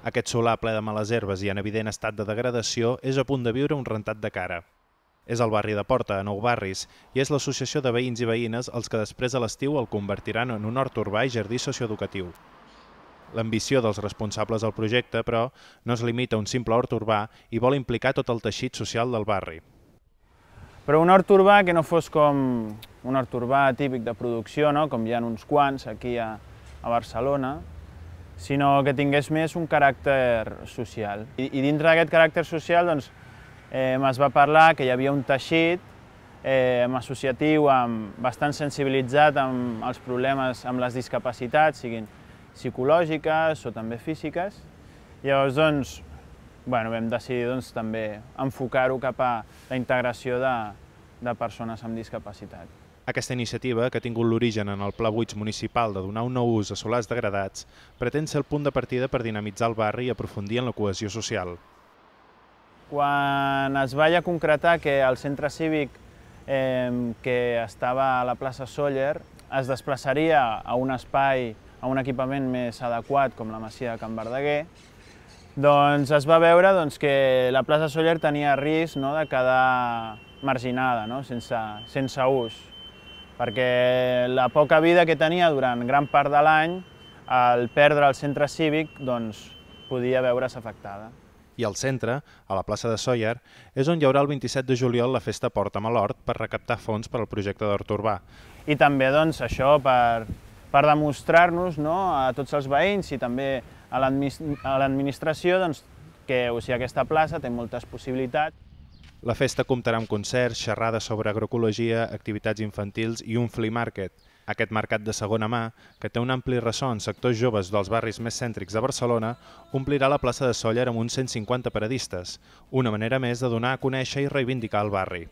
Aquest solar ple de males herbes i en evident estat de degradació és a punt de viure un rentat de cara. És al barri de Porta, a Nou Barris, i és l'associació de veïns i veïnes els que després de l'estiu el convertiran en un hort urbà i jardí socioeducatiu. L'ambició dels responsables del projecte, però, no es limita a un simple hort urbà i vol implicar tot el teixit social del barri. Però un hort urbà que no fos com un hort urbà típic de producció, no? com hi ha uns quants aquí a, a Barcelona, sinó que tingués més un caràcter social. I, i dintre d'aquest caràcter social doncs, eh, es va parlar que hi havia un teixit eh, associatiu amb, bastant sensibilitzat amb els problemes, amb les discapacitats, siguin psicològiques o també físiques. Llavors, doncs, bueno, vam decidir doncs, també enfocar-ho cap a la integració de, de persones amb discapacitat. Aquesta iniciativa, que ha tingut l'origen en el Pla 8 municipal de donar un nou ús a solars degradats, pretén ser el punt de partida per dinamitzar el barri i aprofundir en la cohesió social. Quan es va ja concretar que el centre cívic eh, que estava a la plaça Soller es desplaçaria a un espai, a un equipament més adequat com la Masia de Can Verdaguer, doncs es va veure doncs, que la plaça Soller tenia risc no, de quedar marginada, no? sense, sense ús, perquè la poca vida que tenia durant gran part de l'any, al perdre el centre cívic, doncs, podia veure's afectada. I al centre, a la plaça de Sóller, és on hi haurà el 27 de juliol la festa Porta Malort l'Hort per recaptar fons per al projecte d'Hort Urbà. I també doncs, això per, per demostrar-nos no, a tots els veïns i també a l'administració doncs, que o sigui, aquesta plaça té moltes possibilitats. La festa comptarà amb concerts, xerrades sobre agroecologia, activitats infantils i un flea market. Aquest mercat de segona mà, que té un ampli ressò en sectors joves dels barris més cèntrics de Barcelona, omplirà la plaça de Sóller amb uns 150 paradistes, una manera més de donar a conèixer i reivindicar el barri.